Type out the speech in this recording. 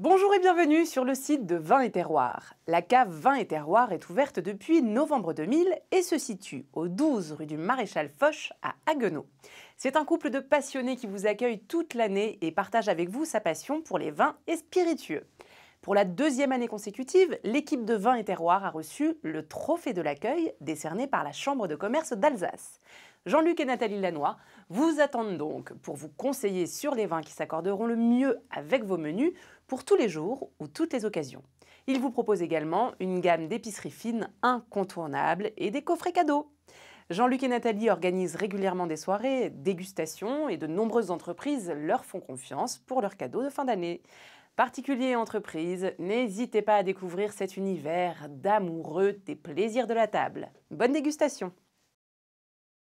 Bonjour et bienvenue sur le site de Vin et Terroir. La cave Vin et Terroirs est ouverte depuis novembre 2000 et se situe au 12 rue du Maréchal Foch à Haguenau. C'est un couple de passionnés qui vous accueille toute l'année et partage avec vous sa passion pour les vins et spiritueux. Pour la deuxième année consécutive, l'équipe de Vin et Terroir a reçu le Trophée de l'accueil décerné par la Chambre de commerce d'Alsace. Jean-Luc et Nathalie Lannoy vous attendent donc pour vous conseiller sur les vins qui s'accorderont le mieux avec vos menus pour tous les jours ou toutes les occasions. Ils vous proposent également une gamme d'épiceries fines incontournables et des coffrets cadeaux. Jean-Luc et Nathalie organisent régulièrement des soirées, dégustations et de nombreuses entreprises leur font confiance pour leurs cadeaux de fin d'année. Particuliers et entreprises, n'hésitez pas à découvrir cet univers d'amoureux des plaisirs de la table. Bonne dégustation